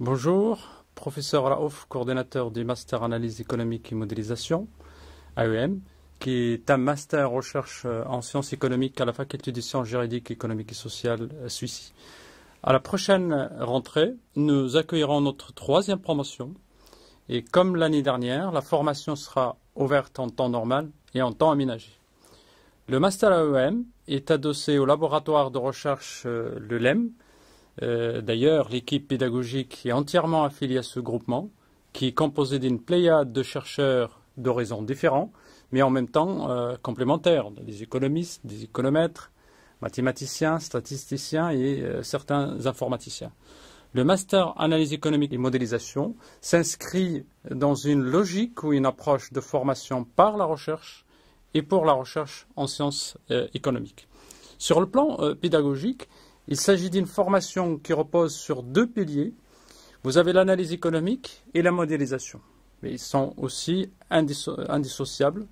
Bonjour, professeur Raouf, coordonnateur du Master Analyse économique et modélisation, AEM, qui est un master recherche euh, en sciences économiques à la faculté des sciences juridiques, économiques et sociales à euh, Suisse. À la prochaine euh, rentrée, nous accueillerons notre troisième promotion. Et comme l'année dernière, la formation sera ouverte en temps normal et en temps aménagé. Le Master AEM est adossé au laboratoire de recherche, le LEM, euh, d'ailleurs, l'équipe pédagogique est entièrement affiliée à ce groupement, qui est composé d'une pléiade de chercheurs d'horizons différents, mais en même temps euh, complémentaires, des économistes, des économètres, mathématiciens, statisticiens et euh, certains informaticiens. Le master analyse économique et modélisation s'inscrit dans une logique ou une approche de formation par la recherche et pour la recherche en sciences économiques. Sur le plan pédagogique, il s'agit d'une formation qui repose sur deux piliers. Vous avez l'analyse économique et la modélisation. Mais ils sont aussi indissociables.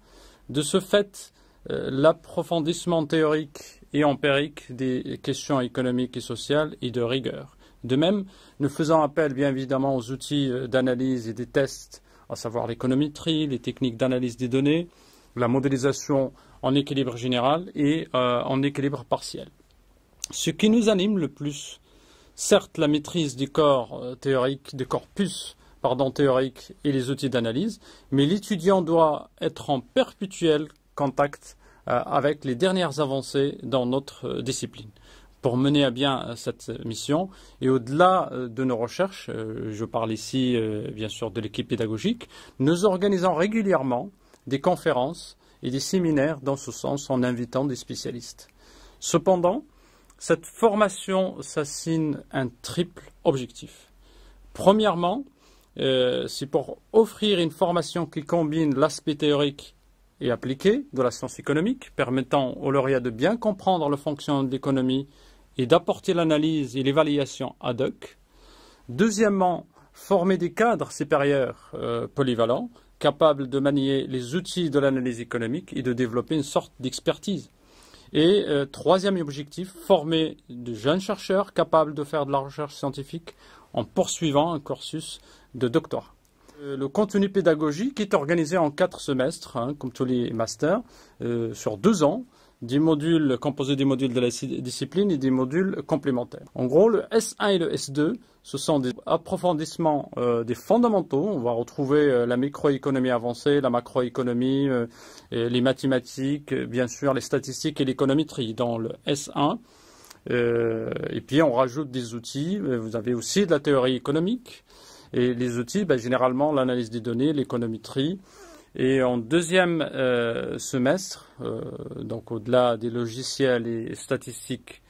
De ce fait, euh, l'approfondissement théorique et empirique des questions économiques et sociales est de rigueur. De même, nous faisons appel bien évidemment aux outils euh, d'analyse et des tests, à savoir l'économétrie, les techniques d'analyse des données, la modélisation en équilibre général et euh, en équilibre partiel. Ce qui nous anime le plus, certes la maîtrise du corps euh, théorique, des corpus pardon, théoriques et les outils d'analyse, mais l'étudiant doit être en perpétuel contact euh, avec les dernières avancées dans notre euh, discipline pour mener à bien cette mission. Et au-delà de nos recherches, je parle ici bien sûr de l'équipe pédagogique, nous organisons régulièrement des conférences et des séminaires dans ce sens en invitant des spécialistes. Cependant, cette formation s'assigne un triple objectif. Premièrement, euh, c'est pour offrir une formation qui combine l'aspect théorique et appliqué de la science économique, permettant aux lauréats de bien comprendre le fonctionnement de l'économie et d'apporter l'analyse et l'évaluation ad hoc. Deuxièmement, former des cadres supérieurs euh, polyvalents, capables de manier les outils de l'analyse économique et de développer une sorte d'expertise. Et euh, troisième objectif, former de jeunes chercheurs capables de faire de la recherche scientifique en poursuivant un cursus de doctorat. Euh, le contenu pédagogique est organisé en quatre semestres, hein, comme tous les masters, euh, sur deux ans des modules composés des modules de la discipline et des modules complémentaires. En gros, le S1 et le S2, ce sont des approfondissements euh, des fondamentaux. On va retrouver euh, la microéconomie avancée, la macroéconomie, euh, les mathématiques, bien sûr, les statistiques et l'économétrie dans le S1. et puis on rajoute des outils. Vous avez aussi de la théorie économique. Et les outils, ben, généralement l'analyse des données, l'économétrie. Et en deuxième euh, semestre, euh, donc au-delà des logiciels et statistiques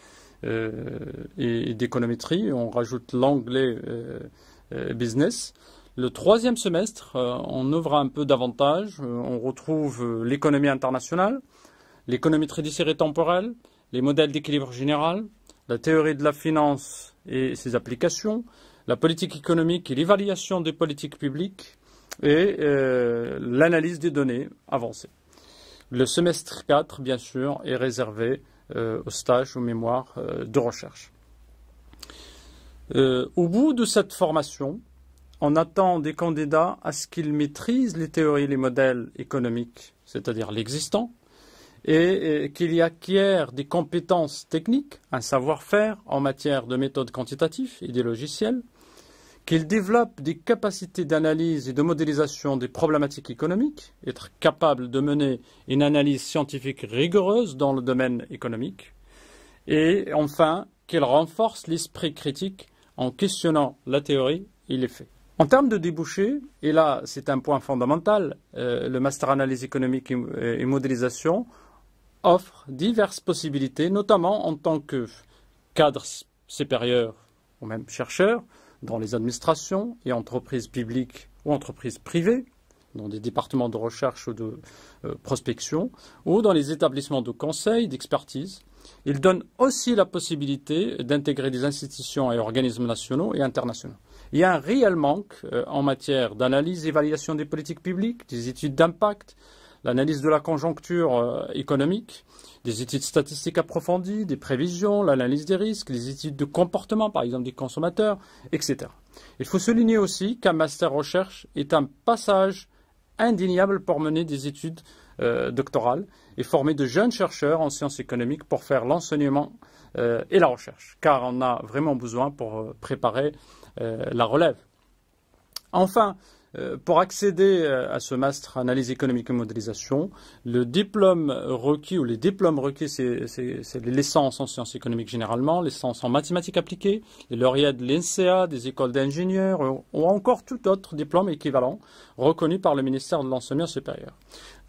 euh, et, d'économétrie, on rajoute l'anglais business. Le troisième semestre, on ouvre un peu davantage. on retrouve l'économie internationale, l'économie traditionnelle et temporelle, les modèles d'équilibre général, la théorie de la finance et ses applications, la politique économique et l'évaluation des politiques publiques, et euh, l'analyse des données avancées. Le semestre 4, bien sûr, est réservé euh, aux stages, aux mémoires euh, de recherche. Euh, au bout de cette formation, on attend des candidats à ce qu'ils maîtrisent les théories et les modèles économiques, c'est-à-dire l'existant, et, qu'il qu'ils y acquièrent des compétences techniques, un savoir-faire en matière de méthodes quantitatives et des logiciels, qu'il développe des capacités d'analyse et de modélisation des problématiques économiques, être capable de mener une analyse scientifique rigoureuse dans le domaine économique, et enfin qu'il renforce l'esprit critique en questionnant la théorie et les faits. En termes de débouchés, et là c'est un point fondamental, euh, le master analyse économique et, et modélisation offre diverses possibilités, notamment en tant que cadre supérieur ou même chercheur, dans les administrations et entreprises publiques ou entreprises privées, dans des départements de recherche ou de euh, prospection, ou dans les établissements de conseil, d'expertise. Il donne aussi la possibilité d'intégrer des institutions et organismes nationaux et internationaux. Il y a un réel manque euh, en matière d'analyse, et d'évaluation des politiques publiques, des études d'impact, l'analyse de la conjoncture euh, économique, des études statistiques approfondies, des prévisions, l'analyse des risques, les études de comportement, par exemple des consommateurs, etc. Il faut souligner aussi qu'un master recherche est un passage indéniable pour mener des études euh, doctorales et former de jeunes chercheurs en sciences économiques pour faire l'enseignement euh, et la recherche, car on a vraiment besoin pour préparer la relève. Enfin, euh, pour accéder euh, à ce master analyse économique et modélisation, le diplôme requis ou les diplômes requis, c'est les licences en sciences économiques généralement, les licences en mathématiques appliquées, les lauréats de l'INSEA, des écoles d'ingénieurs euh, ou encore tout autre diplôme équivalent reconnu par le ministère de l'enseignement supérieur.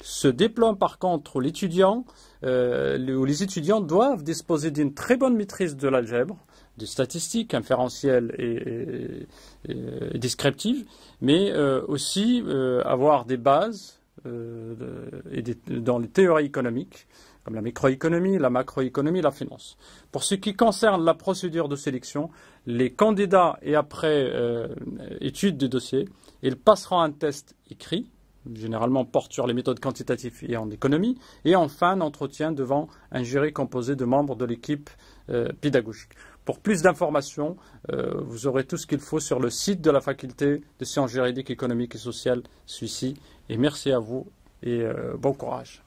Ce diplôme, par contre, l'étudiant ou les étudiants doivent disposer d'une très bonne maîtrise de l'algèbre, de statistiques inférentielles et, descriptives, mais euh, aussi euh, avoir des bases euh, dans les théories économiques, comme la microéconomie, la macroéconomie, la finance. Pour ce qui concerne la procédure de sélection, les candidats et après étude du dossier, ils passeront un test écrit généralement porte sur les méthodes quantitatives et en économie, et enfin un entretien devant un jury composé de membres de l'équipe pédagogique. Pour plus d'informations, euh, vous aurez tout ce qu'il faut sur le site de la faculté de sciences juridiques, économiques et sociales celui-ci. Et merci à vous et euh, bon courage.